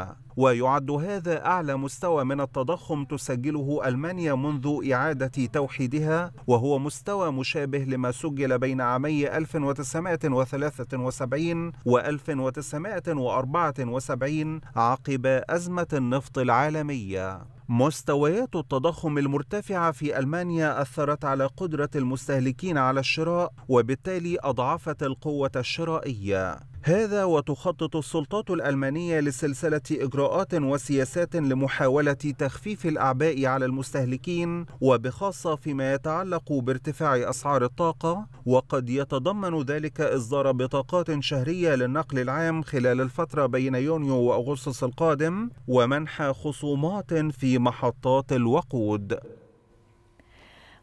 S7: 11% ويعد هذا أعلى مستوى من التضخم تسجله ألمانيا منذ إعادة توحيدها وهو مستوى مشابه لما سجل بين عامي 1973 و 1974 عقب أزمة النفط العالمية مستويات التضخم المرتفعة في ألمانيا أثرت على قدرة المستهلكين على الشراء وبالتالي أضعفت القوة الشرائية هذا وتخطط السلطات الألمانية لسلسلة إجراءات وسياسات لمحاولة تخفيف الأعباء على المستهلكين وبخاصة فيما يتعلق بارتفاع أسعار الطاقة وقد يتضمن ذلك إصدار بطاقات شهرية للنقل العام خلال الفترة بين يونيو وأغسطس القادم ومنح خصومات في محطات الوقود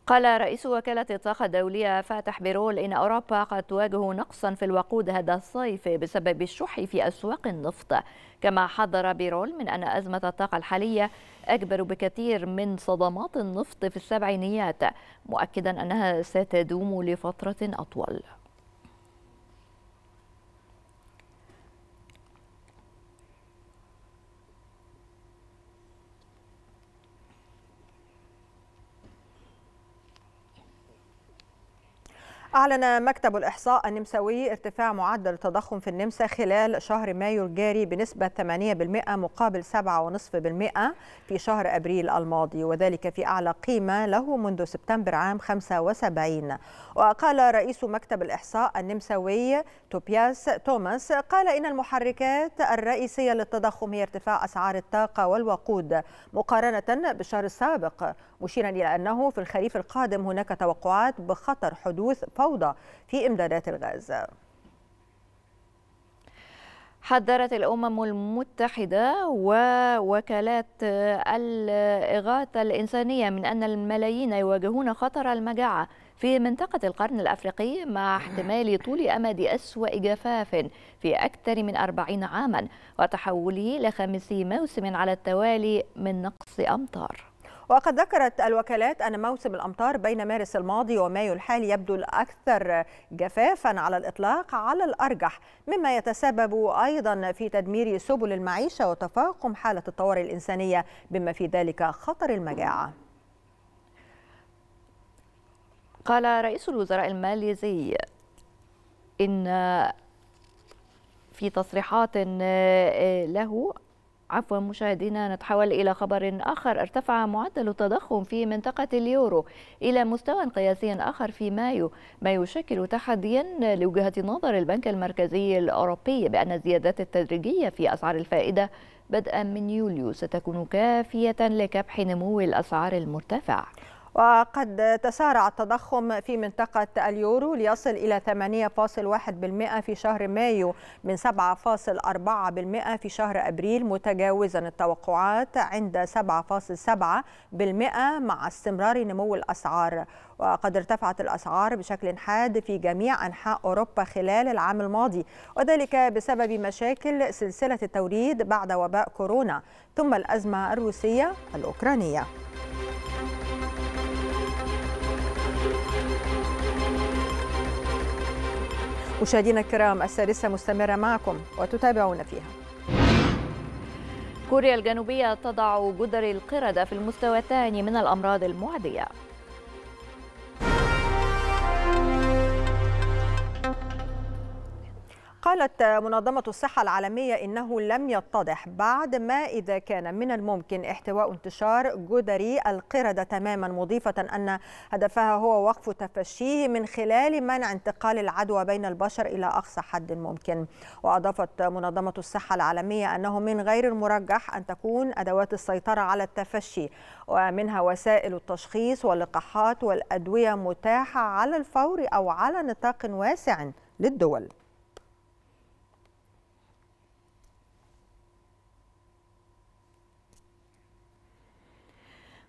S2: قال رئيس وكالة الطاقة الدولية فاتح بيرول إن أوروبا قد تواجه نقصا في الوقود هذا الصيف بسبب الشح في أسواق النفط كما حذر بيرول من أن أزمة الطاقة الحالية أكبر بكثير من صدمات النفط في السبعينيات مؤكدا أنها ستدوم لفترة أطول
S1: أعلن مكتب الإحصاء النمساوي ارتفاع معدل التضخم في النمسا خلال شهر مايو الجاري بنسبة 8% مقابل 7.5% في شهر أبريل الماضي وذلك في أعلى قيمة له منذ سبتمبر عام 75 وقال رئيس مكتب الإحصاء النمساوي توبياس توماس قال إن المحركات الرئيسية للتضخم هي ارتفاع أسعار الطاقة والوقود مقارنة بالشهر السابق مشيرا إلى أنه في الخريف القادم هناك توقعات بخطر حدوث
S2: فوضى في إمدادات الغاز حذرت الأمم المتحدة ووكالات الإغاثة الإنسانية من أن الملايين يواجهون خطر المجاعة في منطقة القرن الأفريقي مع احتمال طول أمد أسوأ جفاف في أكثر من أربعين عاما وتحوله لخمس موسم على التوالي من نقص أمطار
S1: وقد ذكرت الوكالات أن موسم الأمطار بين مارس الماضي ومايو الحالي يبدو الأكثر جفافا على الإطلاق على الأرجح مما يتسبب أيضا في تدمير سبل المعيشة وتفاقم حالة الطوارئ الإنسانية بما في ذلك خطر
S2: المجاعة قال رئيس الوزراء الماليزي إن في تصريحات آه، آه، له عفوا مشاهدينا نتحول إلى خبر آخر ارتفع معدل التضخم في منطقة اليورو إلى مستوى قياسي آخر في مايو ما يشكل تحديا لوجهة نظر البنك المركزي الأوروبي بأن الزيادات التدريجية في أسعار الفائدة بدءا من يوليو ستكون كافية لكبح نمو الأسعار المرتفع
S1: وقد تسارع التضخم في منطقة اليورو ليصل إلى 8.1% في شهر مايو من 7.4% في شهر أبريل متجاوزا التوقعات عند 7.7% مع استمرار نمو الأسعار وقد ارتفعت الأسعار بشكل حاد في جميع أنحاء أوروبا خلال العام الماضي وذلك بسبب مشاكل سلسلة التوريد بعد وباء كورونا ثم الأزمة الروسية الأوكرانية مشاهدينا الكرام السادسة مستمرة معكم وتتابعون فيها
S2: كوريا الجنوبية تضع جدر القردة في المستوى الثاني من الأمراض المعدية
S1: قالت منظمة الصحة العالمية إنه لم يتضح بعد ما إذا كان من الممكن احتواء انتشار جدري القردة تماما مضيفة أن هدفها هو وقف تفشيه من خلال منع انتقال العدوى بين البشر إلى أقصى حد ممكن وأضافت منظمة الصحة العالمية أنه من غير المرجح أن تكون أدوات السيطرة على التفشي ومنها وسائل التشخيص واللقاحات والأدوية متاحة على الفور أو على نطاق واسع للدول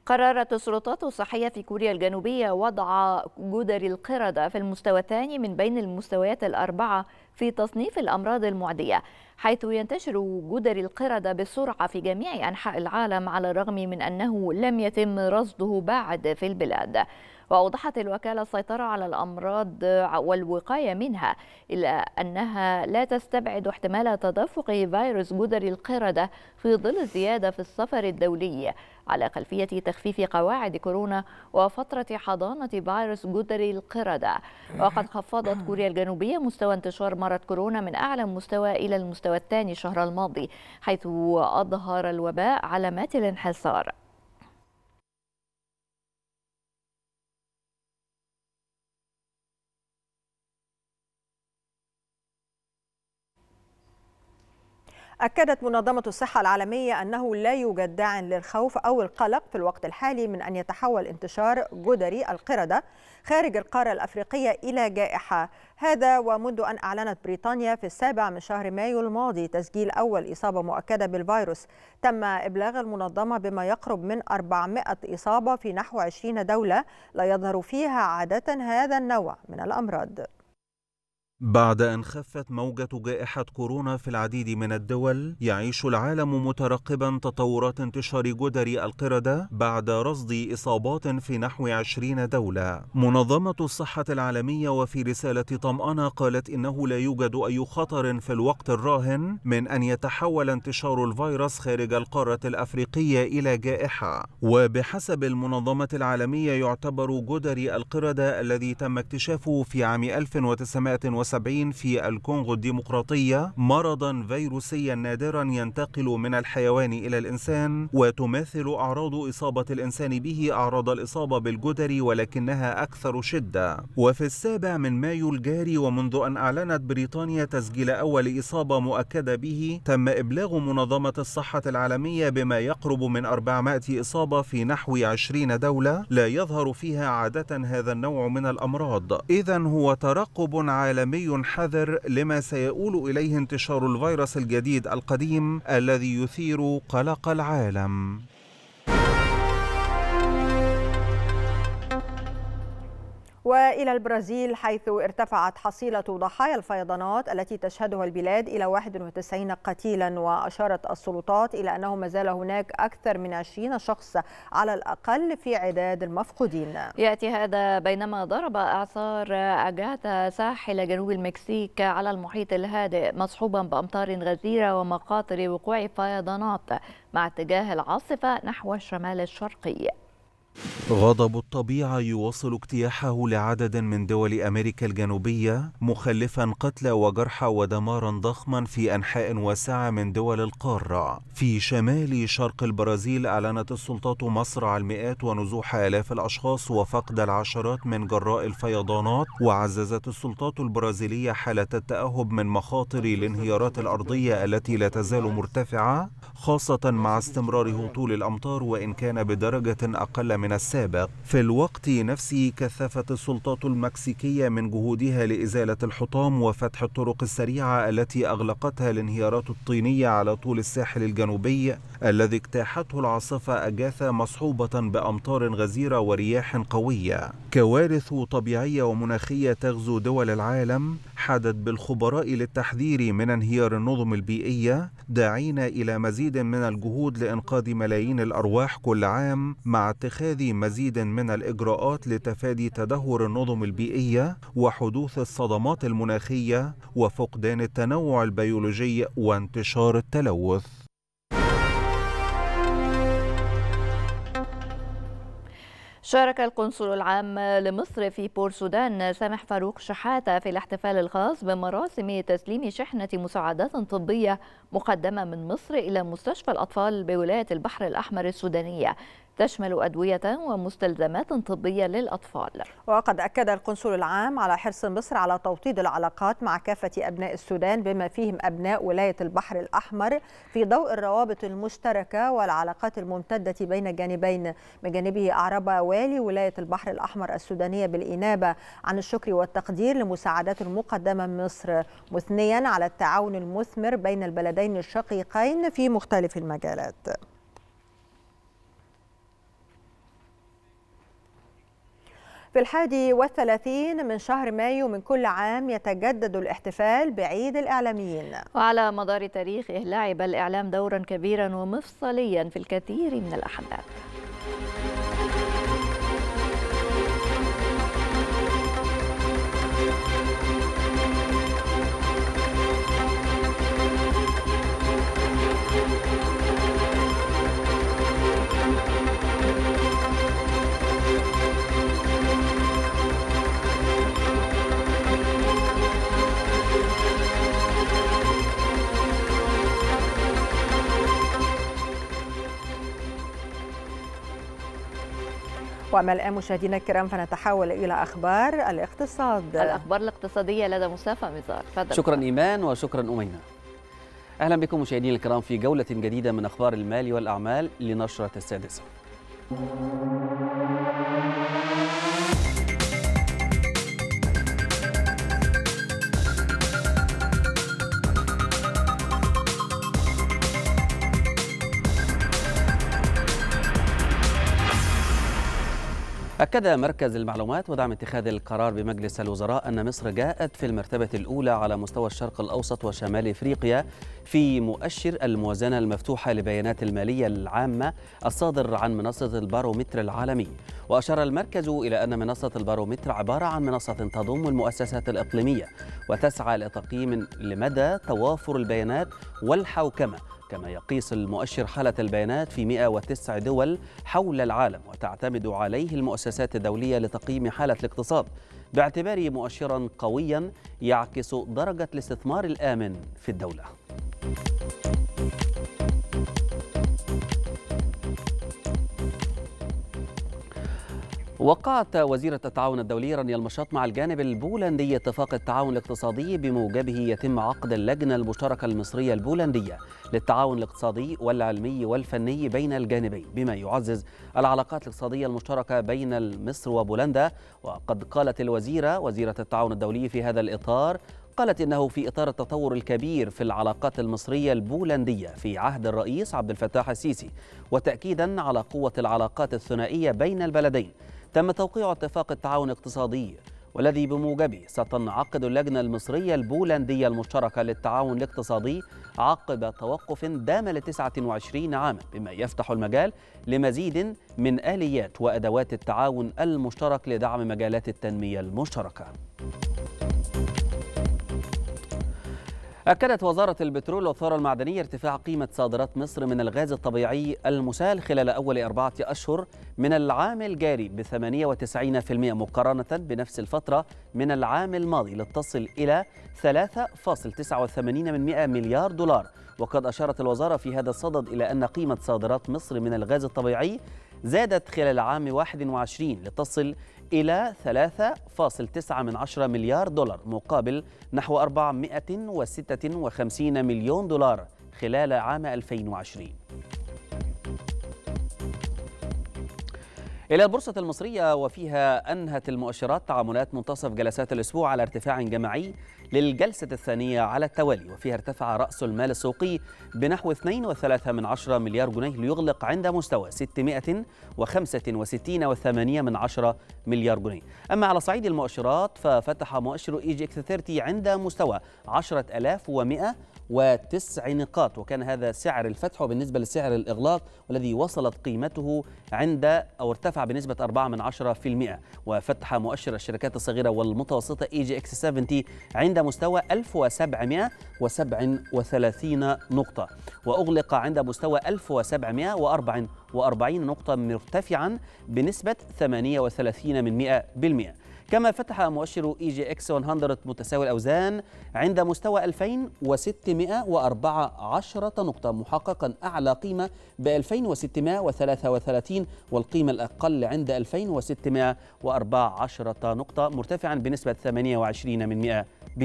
S2: قررت السلطات الصحية في كوريا الجنوبية وضع جدر القردة في المستوى الثاني من بين المستويات الأربعة في تصنيف الأمراض المعدية حيث ينتشر جدر القردة بسرعة في جميع أنحاء العالم على الرغم من أنه لم يتم رصده بعد في البلاد وأوضحت الوكالة السيطرة على الأمراض والوقاية منها إلا أنها لا تستبعد احتمال تدفق فيروس جدر القردة في ظل الزيادة في السفر الدولي على خلفية تخفيف قواعد كورونا وفترة حضانة فيروس جدر القردة وقد خفضت [coughs] كوريا الجنوبية مستوى انتشار مرض كورونا من أعلى مستوى إلى المستوى الثاني الشهر الماضي حيث أظهر الوباء علامات الانحسار
S1: أكدت منظمة الصحة العالمية أنه لا يوجد داع للخوف أو القلق في الوقت الحالي من أن يتحول انتشار جدري القردة خارج القارة الأفريقية إلى جائحة هذا ومنذ أن أعلنت بريطانيا في السابع من شهر مايو الماضي تسجيل أول إصابة مؤكدة بالفيروس تم إبلاغ المنظمة بما يقرب من 400 إصابة في نحو 20 دولة لا يظهر فيها عادة هذا النوع من الأمراض
S7: بعد أن خفت موجة جائحة كورونا في العديد من الدول، يعيش العالم مترقبا تطورات انتشار جدري القردة بعد رصد إصابات في نحو 20 دولة. منظمة الصحة العالمية وفي رسالة طمأنة قالت إنه لا يوجد أي خطر في الوقت الراهن من أن يتحول انتشار الفيروس خارج القارة الأفريقية إلى جائحة. وبحسب المنظمة العالمية يعتبر جدري القردة الذي تم اكتشافه في عام 1900 1970 في الكونغو الديمقراطية مرضا فيروسيا نادرا ينتقل من الحيوان إلى الإنسان وتماثل أعراض إصابة الإنسان به أعراض الإصابة بالجدري ولكنها أكثر شدة وفي السابع من مايو الجاري ومنذ أن أعلنت بريطانيا تسجيل أول إصابة مؤكدة به تم إبلاغ منظمة الصحة العالمية بما يقرب من 400 إصابة في نحو 20 دولة لا يظهر فيها عادة هذا النوع من الأمراض إذا هو ترقب عالمي علمي حذر لما سيؤول إليه انتشار الفيروس الجديد القديم الذي يثير قلق العالم
S1: والى البرازيل حيث ارتفعت حصيله ضحايا الفيضانات التي تشهدها البلاد الى 91 قتيلا واشارت السلطات الى انه ما زال هناك اكثر من 20 شخص على الاقل في عداد المفقودين.
S2: ياتي هذا بينما ضرب اعصار اجاتا ساحل جنوب المكسيك على المحيط الهادئ مصحوبا بامطار غزيره ومقاطر وقوع فيضانات مع اتجاه العاصفه نحو الشمال الشرقي.
S7: غضب الطبيعة يواصل اجتياحه لعدد من دول أمريكا الجنوبية مخلفا قتلى وجرحى ودمارا ضخما في أنحاء واسعة من دول القارة في شمال شرق البرازيل أعلنت السلطات مصرع المئات ونزوح آلاف الأشخاص وفقد العشرات من جراء الفيضانات وعززت السلطات البرازيلية حالة التأهب من مخاطر الانهيارات الأرضية التي لا تزال مرتفعة خاصة مع استمرار هطول الأمطار وإن كان بدرجة أقل من من السابق في الوقت نفسه كثفت السلطات المكسيكية من جهودها لإزالة الحطام وفتح الطرق السريعة التي أغلقتها الانهيارات الطينية على طول الساحل الجنوبي الذي اجتاحته العاصفة أجاثا مصحوبة بأمطار غزيرة ورياح قوية كوارث طبيعية ومناخية تغزو دول العالم حدت بالخبراء للتحذير من انهيار النظم البيئية داعين إلى مزيد من الجهود لإنقاذ ملايين الأرواح كل عام مع اتخاذ اتخاذ مزيد من الإجراءات لتفادي تدهور النظم البيئية وحدوث الصدمات المناخية وفقدان التنوع البيولوجي وانتشار التلوث
S2: شارك القنصل العام لمصر في بور سودان سامح فاروق شحاتة في الاحتفال الخاص بمراسم تسليم شحنة مساعدات طبية مقدمة من مصر إلى مستشفى الأطفال بولاية البحر الأحمر السودانية تشمل أدوية ومستلزمات طبية للأطفال وقد أكد القنصل العام على
S1: حرص مصر على توطيد العلاقات مع كافة أبناء السودان بما فيهم أبناء ولاية البحر الأحمر في ضوء الروابط المشتركة والعلاقات الممتدة بين الجانبين من جانبه أعرب والي ولاية البحر الأحمر السودانية بالإنابة عن الشكر والتقدير لمساعدات المقدمة من مصر مثنيا على التعاون المثمر بين البلدين الشقيقين في مختلف المجالات في الحادي والثلاثين من شهر مايو
S2: من كل عام يتجدد الاحتفال بعيد الإعلاميين وعلى مدار تاريخه لعب الإعلام دورا كبيرا ومفصليا في الكثير من الأحداث
S1: واما الآن مشاهدينا الكرام فنتحول إلى أخبار الاقتصاد
S2: الأخبار الاقتصادية لدى مصطفى مزار فضل شكرا
S8: إيمان وشكرا أمينة أهلا بكم مشاهدينا الكرام في جولة جديدة من أخبار المال والأعمال لنشرة السادسة أكد مركز المعلومات ودعم اتخاذ القرار بمجلس الوزراء أن مصر جاءت في المرتبة الأولى على مستوى الشرق الأوسط وشمال إفريقيا في مؤشر الموازنة المفتوحة لبيانات المالية العامة الصادر عن منصة البارومتر العالمي وأشار المركز إلى أن منصة البارومتر عبارة عن منصة تضم المؤسسات الإقليمية وتسعى لتقييم لمدى توافر البيانات والحوكمة كما يقيس المؤشر حالة البيانات في 109 دول حول العالم وتعتمد عليه المؤسسات الدولية لتقييم حالة الاقتصاد باعتباره مؤشرا قويا يعكس درجة الاستثمار الآمن في الدولة وقعت وزيرة التعاون الدولي رانيا المشاط مع الجانب البولندي اتفاق التعاون الاقتصادي بموجبه يتم عقد اللجنة المشتركة المصرية البولندية للتعاون الاقتصادي والعلمي والفني بين الجانبين بما يعزز العلاقات الاقتصادية المشتركة بين مصر وبولندا وقد قالت الوزيرة وزيرة التعاون الدولي في هذا الإطار قالت انه في اطار التطور الكبير في العلاقات المصريه البولنديه في عهد الرئيس عبد الفتاح السيسي وتاكيدا على قوه العلاقات الثنائيه بين البلدين تم توقيع اتفاق التعاون الاقتصادي والذي بموجبه ستنعقد اللجنة المصرية البولندية المشتركة للتعاون الاقتصادي عقب توقف دام ل 29 عاما بما يفتح المجال لمزيد من آليات وأدوات التعاون المشترك لدعم مجالات التنمية المشتركة أكدت وزارة البترول والثروة المعدنية ارتفاع قيمة صادرات مصر من الغاز الطبيعي المسال خلال أول أربعة أشهر من العام الجاري ب 98% مقارنة بنفس الفترة من العام الماضي لتصل إلى 3.89 مليار دولار وقد أشارت الوزارة في هذا الصدد إلى أن قيمة صادرات مصر من الغاز الطبيعي زادت خلال عام 21 لتصل إلى 3.9 من عشرة مليار دولار مقابل نحو 456 مليون دولار خلال عام 2020 إلى البورصة المصرية وفيها أنهت المؤشرات تعاملات منتصف جلسات الأسبوع على ارتفاع جماعي للجلسة الثانية على التوالي وفيها ارتفع رأس المال السوقي بنحو 2.3 من عشرة مليار جنيه ليغلق عند مستوى 665.8 من عشرة مليار جنيه أما على صعيد المؤشرات ففتح مؤشر إي 30 عند مستوى 10100 وتسع نقاط وكان هذا سعر الفتح وبالنسبة لسعر الإغلاق والذي وصلت قيمته عند أو ارتفع بنسبة 4 من 10% وفتح مؤشر الشركات الصغيرة والمتوسطة اي جي اكس 70 عند مستوى 1737 نقطة وأغلق عند مستوى 1744 نقطة مرتفعا بنسبة 38 من 100% كما فتح مؤشر اي جي اكس 100 متساوي الاوزان عند مستوى 2614 نقطة محققا أعلى قيمة ب 2633 والقيمة الأقل عند 2614 نقطة مرتفعا بنسبة 28 من 100%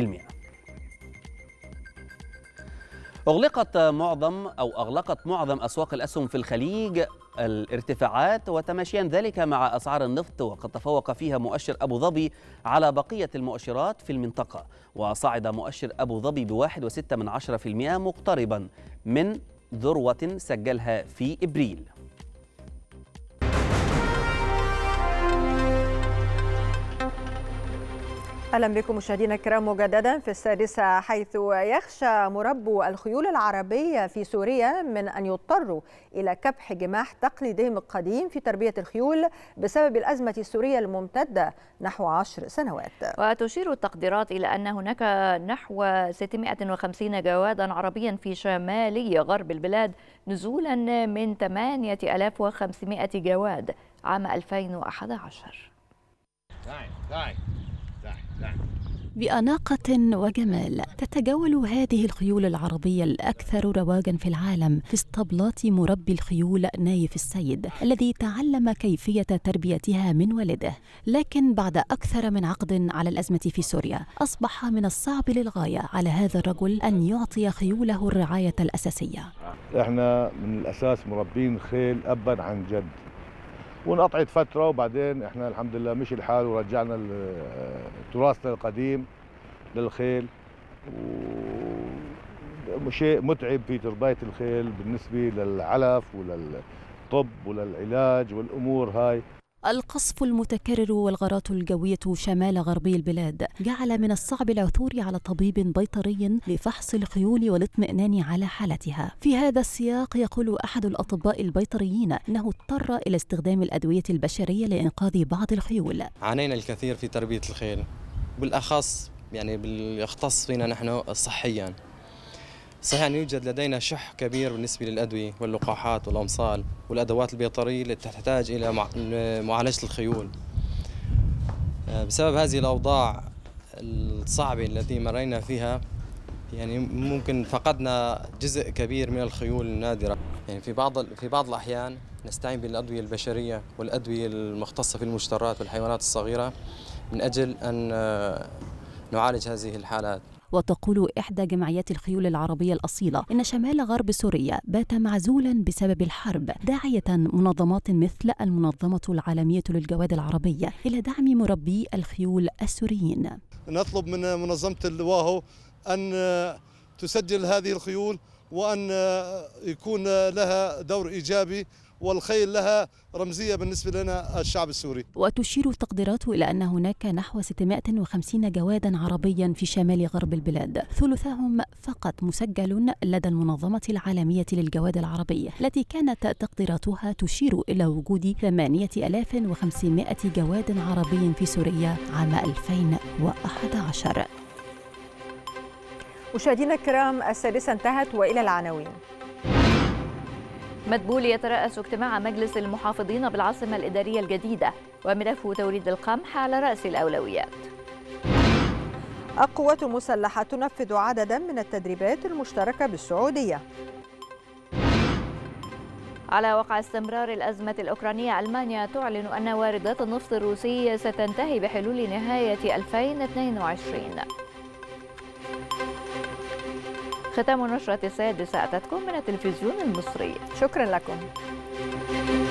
S8: أغلقت معظم أو أغلقت معظم أسواق الأسهم في الخليج الارتفاعات وتماشيا ذلك مع أسعار النفط وقد تفوق فيها مؤشر أبو ظبي على بقية المؤشرات في المنطقة وصعد مؤشر أبو ظبي بواحد وستة من عشرة في المئة مقتربا من ذروة سجلها في إبريل
S1: اهلا بكم مشاهدينا الكرام مجددا في السادسه حيث يخشى مربو الخيول العربيه في سوريا من ان يضطروا الى كبح جماح تقليدهم القديم في تربيه الخيول بسبب الازمه السوريه الممتده نحو عشر سنوات.
S2: وتشير التقديرات الى ان هناك نحو 650 جوادا عربيا في شمالي غرب البلاد نزولا من 8500 جواد عام 2011.
S9: بأناقة وجمال تتجول هذه الخيول العربية الأكثر رواجا في العالم في اسطبلات مربي الخيول نايف السيد الذي تعلم كيفية تربيتها من والده لكن بعد أكثر من عقد على الأزمة في سوريا أصبح من الصعب للغاية على هذا الرجل أن يعطي خيوله الرعاية الأساسية
S7: احنا من
S6: الأساس مربين خيل أبا عن جد وانقطعت فتره وبعدين احنا الحمد لله مشي الحال ورجعنا تراثنا القديم للخيل وشيء متعب في
S7: تربيه الخيل بالنسبه للعلف وللطب وللعلاج والامور
S9: هاي القصف المتكرر والغارات الجوية شمال غربي البلاد جعل من الصعب العثور على طبيب بيطري لفحص الخيول والاطمئنان على حالتها في هذا السياق يقول أحد الأطباء البيطريين أنه اضطر إلى استخدام الأدوية البشرية لإنقاذ بعض الخيول
S8: عانينا الكثير في تربية الخيل بالأخص يعني يختص فينا نحن صحيا صحيح أن يوجد لدينا شح كبير بالنسبة للأدوية واللقاحات والأمصال والأدوات البيطرية التي تحتاج إلى معالجة الخيول آه، بسبب هذه الأوضاع الصعبة التي مرينا فيها يعني ممكن فقدنا جزء كبير من الخيول النادرة يعني في بعض في بعض الأحيان نستعين بالأدوية البشرية والأدوية المختصة في المشترات والحيوانات الصغيرة من أجل أن آه،
S9: نعالج هذه الحالات وتقول إحدى جمعيات الخيول العربية الأصيلة إن شمال غرب سوريا بات معزولا بسبب الحرب داعية منظمات مثل المنظمة العالمية للجواد العربية إلى دعم مربي الخيول السوريين
S7: نطلب من منظمة الواهو أن تسجل هذه الخيول وأن يكون لها دور إيجابي والخيل لها رمزية بالنسبة لنا الشعب السوري
S9: وتشير التقديرات إلى أن هناك نحو 650 جوادا عربيا في شمال غرب البلاد ثلثهم فقط مسجل لدى المنظمة العالمية للجواد العربي التي كانت تقديراتها تشير إلى وجود 8500 جواد عربي في سوريا عام 2011
S1: مشاهدينا الكرام السادسة انتهت وإلى العناوين
S2: مدبول يترأس اجتماع مجلس المحافظين بالعاصمة الإدارية الجديدة وملف توريد القمح على رأس الأولويات
S1: القوات المسلحة تنفذ عددا من التدريبات المشتركة بالسعودية
S2: على وقع استمرار الأزمة الأوكرانية ألمانيا تعلن أن واردات النفط الروسي ستنتهي بحلول نهاية 2022 ختام النشرة السادسة أتتكم من التلفزيون المصري شكرا لكم